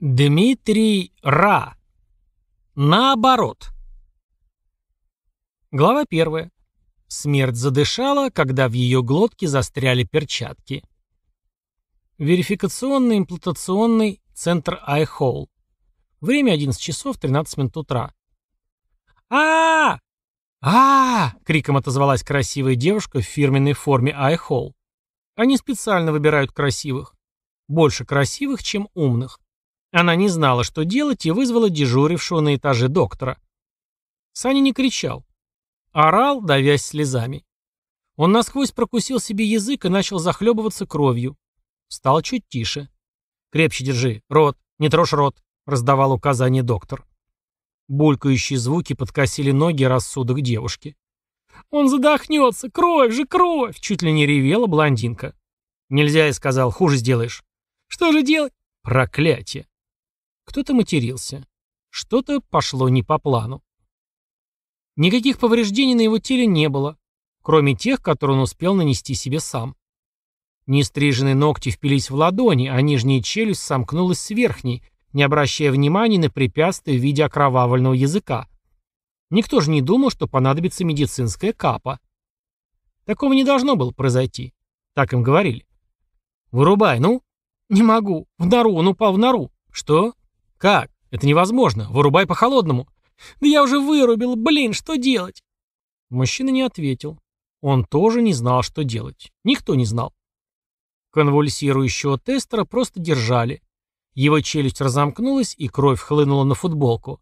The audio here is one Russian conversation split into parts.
Дмитрий Ра. Наоборот. Глава первая. Смерть задышала, когда в ее глотке застряли перчатки. Верификационный имплантационный центр Айхолл. Время 11 часов 13 минут утра. а а а криком отозвалась красивая девушка в фирменной форме Айхолл. Они специально выбирают красивых. Больше красивых, чем умных. Она не знала, что делать, и вызвала дежурившего на этаже доктора. Саня не кричал. Орал, давясь слезами. Он насквозь прокусил себе язык и начал захлебываться кровью. Стал чуть тише. «Крепче держи. Рот. Не трожь рот», — раздавал указание доктор. Булькающие звуки подкосили ноги рассудок девушки. «Он задохнется! Кровь же, кровь!» — чуть ли не ревела блондинка. «Нельзя», — я сказал, — «хуже сделаешь». «Что же делать?» «Проклятие!» Кто-то матерился. Что-то пошло не по плану. Никаких повреждений на его теле не было, кроме тех, которые он успел нанести себе сам. Нестриженные ногти впились в ладони, а нижняя челюсть сомкнулась с верхней, не обращая внимания на препятствия в виде окровавленного языка. Никто же не думал, что понадобится медицинская капа. Такого не должно было произойти. Так им говорили. «Вырубай, ну!» «Не могу. В нору, он упал в нору». «Что? «Как? Это невозможно. Вырубай по-холодному». «Да я уже вырубил. Блин, что делать?» Мужчина не ответил. Он тоже не знал, что делать. Никто не знал. Конвульсирующего тестера просто держали. Его челюсть разомкнулась, и кровь хлынула на футболку.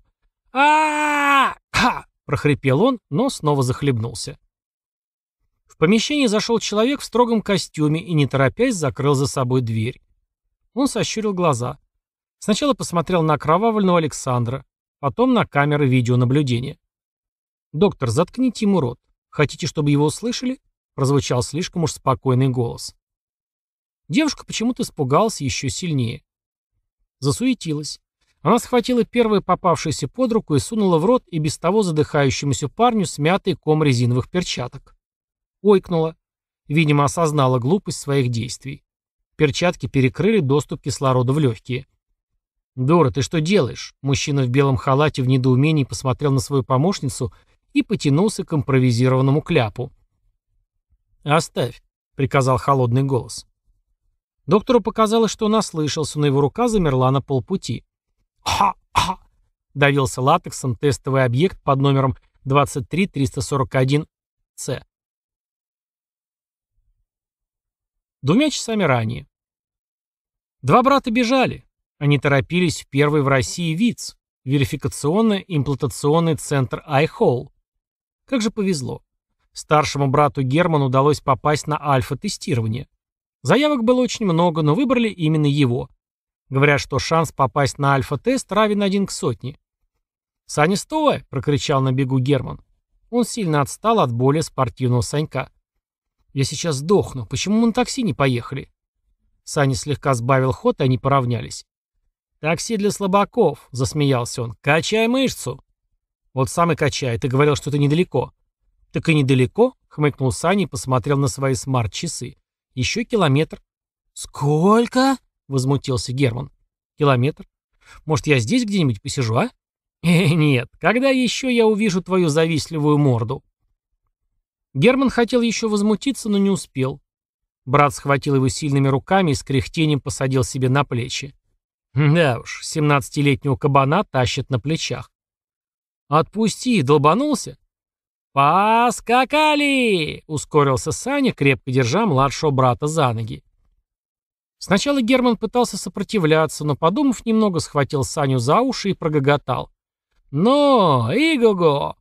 а а прохрипел он, но снова захлебнулся. В помещение зашел человек в строгом костюме и, не торопясь, закрыл за собой дверь. Он сощурил глаза. Сначала посмотрел на окровавленного Александра, потом на камеры видеонаблюдения. «Доктор, заткните ему рот. Хотите, чтобы его услышали?» прозвучал слишком уж спокойный голос. Девушка почему-то испугалась еще сильнее. Засуетилась. Она схватила первую попавшуюся под руку и сунула в рот и без того задыхающемуся парню смятый ком резиновых перчаток. Ойкнула. Видимо, осознала глупость своих действий. Перчатки перекрыли доступ кислорода в легкие. «Дора, ты что делаешь?» Мужчина в белом халате в недоумении посмотрел на свою помощницу и потянулся к импровизированному кляпу. «Оставь», — приказал холодный голос. Доктору показалось, что он ослышался, но его рука замерла на полпути. «Ха-ха!» — давился латексом тестовый объект под номером 23341-С. Двумя часами ранее. Два брата бежали. Они торопились в первый в России ВИЦ, верификационно-имплантационный центр iHall. Как же повезло. Старшему брату Герману удалось попасть на альфа-тестирование. Заявок было очень много, но выбрали именно его. Говорят, что шанс попасть на альфа-тест равен один к сотне. «Саня, стой!» – прокричал на бегу Герман. Он сильно отстал от более спортивного Санька. «Я сейчас сдохну. Почему мы на такси не поехали?» Саня слегка сбавил ход, и они поравнялись. «Такси для слабаков», — засмеялся он. «Качай мышцу». «Вот сам и качай. Ты говорил, что это недалеко». «Так и недалеко», — хмыкнул Саня и посмотрел на свои смарт-часы. «Еще километр». «Сколько?» — возмутился Герман. «Километр. Может, я здесь где-нибудь посижу, а?» э, «Нет. Когда еще я увижу твою завистливую морду?» Герман хотел еще возмутиться, но не успел. Брат схватил его сильными руками и с кряхтением посадил себе на плечи. Да уж, семнадцатилетнего кабана тащат на плечах. «Отпусти!» — долбанулся. «Поскакали!» — ускорился Саня, крепко держа младшего брата за ноги. Сначала Герман пытался сопротивляться, но, подумав немного, схватил Саню за уши и прогоготал. «Но! Иго-го!»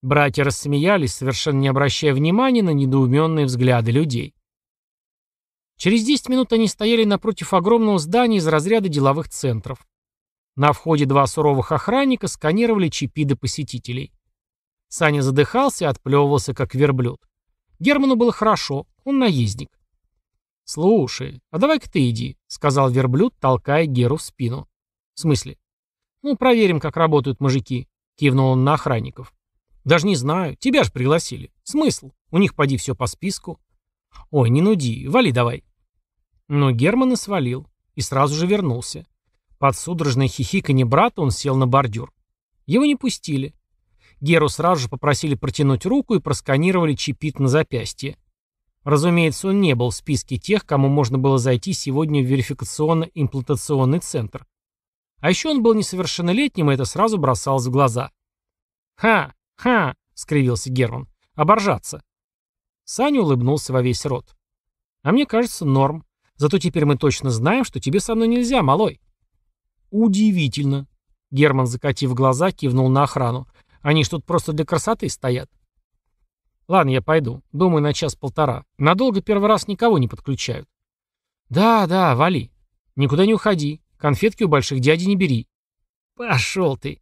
Братья рассмеялись, совершенно не обращая внимания на недоуменные взгляды людей. Через 10 минут они стояли напротив огромного здания из разряда деловых центров. На входе два суровых охранника сканировали чипи посетителей. Саня задыхался и отплевывался, как верблюд. Герману было хорошо, он наездник. «Слушай, а давай-ка ты иди», — сказал верблюд, толкая Геру в спину. «В смысле?» «Ну, проверим, как работают мужики», — кивнул он на охранников. «Даже не знаю, тебя же пригласили. Смысл? У них поди все по списку». «Ой, не нуди, вали давай». Но Германа свалил и сразу же вернулся. Под судорожное хихиканье брата он сел на бордюр. Его не пустили. Геру сразу же попросили протянуть руку и просканировали чипит на запястье. Разумеется, он не был в списке тех, кому можно было зайти сегодня в верификационно-имплантационный центр. А еще он был несовершеннолетним, и это сразу бросалось в глаза. «Ха! Ха!» — скривился Герман. «Оборжаться!» Саня улыбнулся во весь рот. «А мне кажется, норм. Зато теперь мы точно знаем, что тебе со мной нельзя, малой». «Удивительно». Герман, закатив глаза, кивнул на охрану. «Они ж тут просто для красоты стоят». «Ладно, я пойду. Думаю, на час-полтора. Надолго первый раз никого не подключают». «Да, да, вали. Никуда не уходи. Конфетки у больших дяди не бери». «Пошел ты!»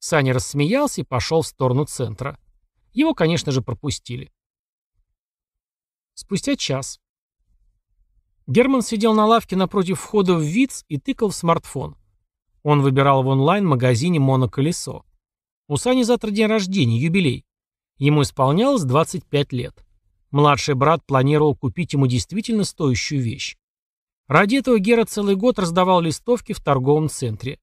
Саня рассмеялся и пошел в сторону центра. Его, конечно же, пропустили. Спустя час Герман сидел на лавке напротив входа в ВИЦ и тыкал в смартфон. Он выбирал в онлайн-магазине «Моноколесо». У Сани завтра день рождения, юбилей. Ему исполнялось 25 лет. Младший брат планировал купить ему действительно стоящую вещь. Ради этого Гера целый год раздавал листовки в торговом центре.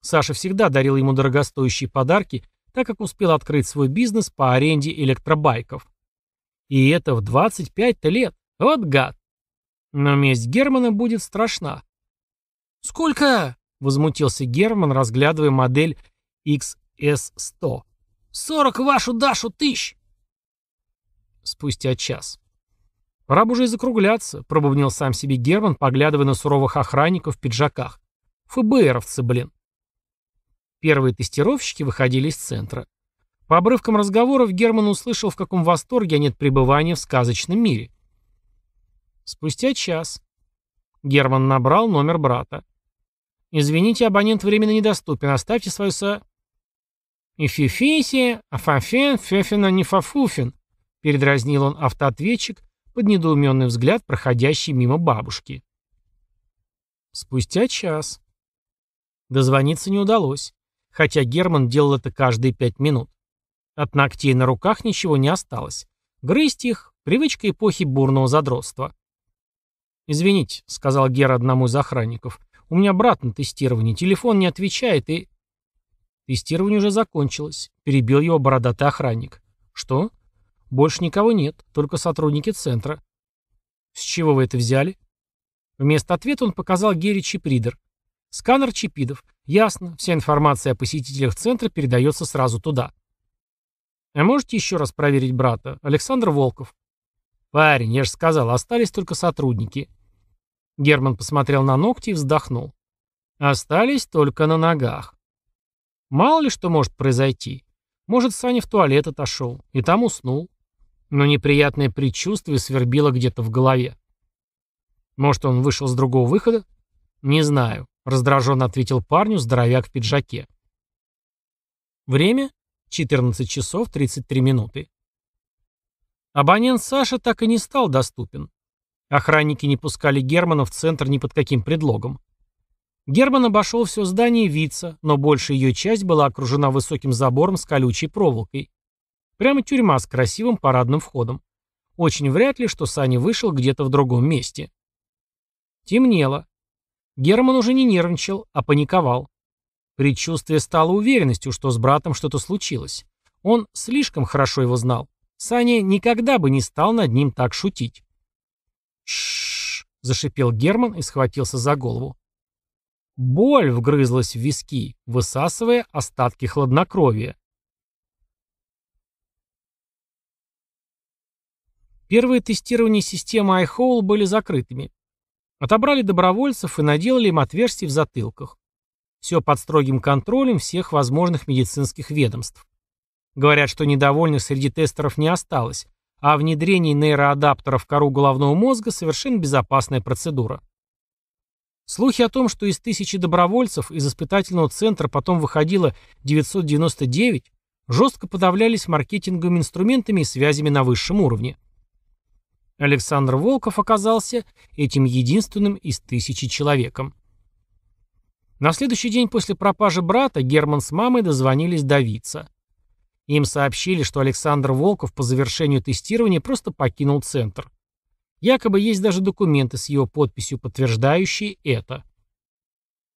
Саша всегда дарил ему дорогостоящие подарки, так как успел открыть свой бизнес по аренде электробайков. И это в 25 лет. Вот гад. Но месть Германа будет страшна. «Сколько?» — возмутился Герман, разглядывая модель XS100. «Сорок вашу Дашу тысяч!» Спустя час. «Пора бы уже и закругляться», — пробубнил сам себе Герман, поглядывая на суровых охранников в пиджаках. «ФБРовцы, блин». Первые тестировщики выходили из центра. По обрывкам разговоров Герман услышал, в каком восторге они от пребывания в сказочном мире. Спустя час. Герман набрал номер брата. «Извините, абонент временно недоступен. Оставьте свою со...» И «Ифифисия, Афафен, Фефина, не Фафуфин», — передразнил он автоответчик под недоуменный взгляд, проходящий мимо бабушки. Спустя час. Дозвониться не удалось, хотя Герман делал это каждые пять минут. От ногтей на руках ничего не осталось. Грызть их — привычка эпохи бурного задротства. «Извините», — сказал Гера одному из охранников, — «у меня брат на тестировании, телефон не отвечает и...» Тестирование уже закончилось, — перебил его бородатый охранник. «Что?» «Больше никого нет, только сотрудники центра». «С чего вы это взяли?» Вместо ответа он показал Гере чипридер. «Сканер чипидов. Ясно, вся информация о посетителях центра передается сразу туда». «А можете еще раз проверить брата? Александр Волков». «Парень, я же сказал, остались только сотрудники», Герман посмотрел на ногти и вздохнул. Остались только на ногах. Мало ли что может произойти. Может, Саня в туалет отошел и там уснул. Но неприятное предчувствие свербило где-то в голове. Может, он вышел с другого выхода? Не знаю, раздраженно ответил парню здоровяк в пиджаке. Время 14 часов 33 минуты. Абонент Саша так и не стал доступен. Охранники не пускали Германа в центр ни под каким предлогом. Герман обошел все здание Вица, но большая ее часть была окружена высоким забором с колючей проволокой. Прямо тюрьма с красивым парадным входом. Очень вряд ли, что Саня вышел где-то в другом месте. Темнело. Герман уже не нервничал, а паниковал. Предчувствие стало уверенностью, что с братом что-то случилось. Он слишком хорошо его знал. Саня никогда бы не стал над ним так шутить зашипел Герман и схватился за голову. Боль вгрызлась в виски, высасывая остатки хладнокровия. Первые тестирования системы iHole были закрытыми. Отобрали добровольцев и наделали им отверстия в затылках. Все под строгим контролем всех возможных медицинских ведомств. Говорят, что недовольных среди тестеров не осталось, а внедрение нейроадаптера в кору головного мозга совершенно безопасная процедура. Слухи о том, что из тысячи добровольцев из испытательного центра потом выходило 999, жестко подавлялись маркетинговыми инструментами и связями на высшем уровне. Александр Волков оказался этим единственным из тысячи человеком. На следующий день после пропажи брата Герман с мамой дозвонились до Вица. Им сообщили, что Александр Волков по завершению тестирования просто покинул центр. Якобы есть даже документы с его подписью, подтверждающие это.